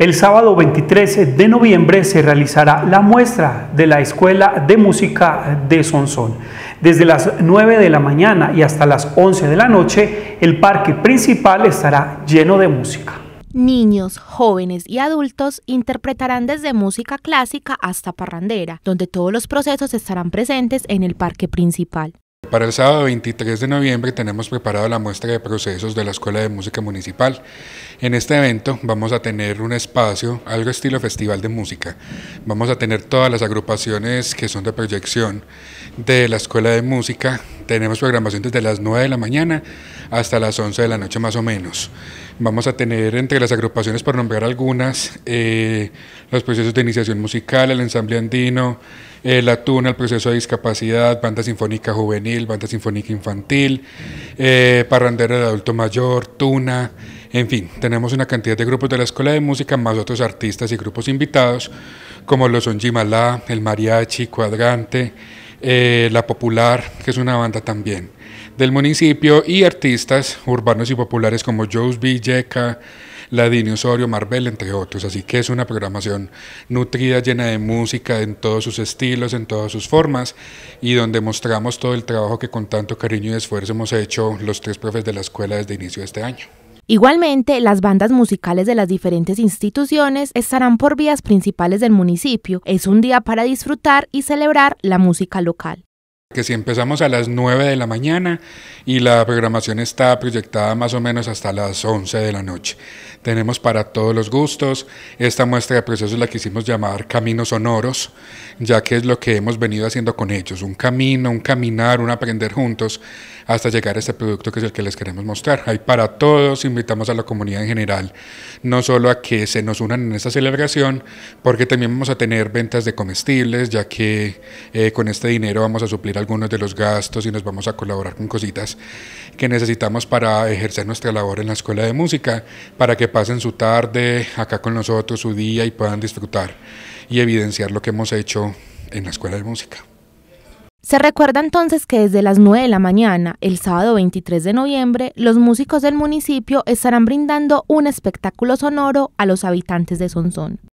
El sábado 23 de noviembre se realizará la muestra de la Escuela de Música de Sonsón. Desde las 9 de la mañana y hasta las 11 de la noche, el parque principal estará lleno de música. Niños, jóvenes y adultos interpretarán desde música clásica hasta parrandera, donde todos los procesos estarán presentes en el parque principal. Para el sábado 23 de noviembre tenemos preparado la muestra de procesos de la Escuela de Música Municipal. En este evento vamos a tener un espacio, algo estilo festival de música. Vamos a tener todas las agrupaciones que son de proyección de la Escuela de Música. Tenemos programación desde las 9 de la mañana hasta las 11 de la noche más o menos. Vamos a tener entre las agrupaciones, por nombrar algunas, eh, los procesos de iniciación musical, el ensamble andino, eh, la tuna, el proceso de discapacidad, banda sinfónica juvenil, banda sinfónica infantil, eh, Parrandera de adulto mayor, tuna, en fin, tenemos una cantidad de grupos de la Escuela de Música, más otros artistas y grupos invitados, como los son Jimalá, el mariachi, cuadrante, eh, la Popular, que es una banda también del municipio, y artistas urbanos y populares como Joe's B. La Ladini Osorio, Marvel, entre otros. Así que es una programación nutrida, llena de música en todos sus estilos, en todas sus formas, y donde mostramos todo el trabajo que con tanto cariño y esfuerzo hemos hecho los tres profes de la escuela desde inicio de este año. Igualmente, las bandas musicales de las diferentes instituciones estarán por vías principales del municipio. Es un día para disfrutar y celebrar la música local que si empezamos a las 9 de la mañana y la programación está proyectada más o menos hasta las 11 de la noche. Tenemos para todos los gustos, esta muestra de procesos la quisimos llamar Caminos Sonoros, ya que es lo que hemos venido haciendo con ellos, un camino, un caminar, un aprender juntos hasta llegar a este producto que es el que les queremos mostrar. Hay para todos, invitamos a la comunidad en general, no solo a que se nos unan en esta celebración, porque también vamos a tener ventas de comestibles, ya que eh, con este dinero vamos a suplir algunos de los gastos y nos vamos a colaborar con cositas que necesitamos para ejercer nuestra labor en la escuela de música, para que pasen su tarde acá con nosotros, su día y puedan disfrutar y evidenciar lo que hemos hecho en la escuela de música. Se recuerda entonces que desde las 9 de la mañana, el sábado 23 de noviembre, los músicos del municipio estarán brindando un espectáculo sonoro a los habitantes de Sonsón.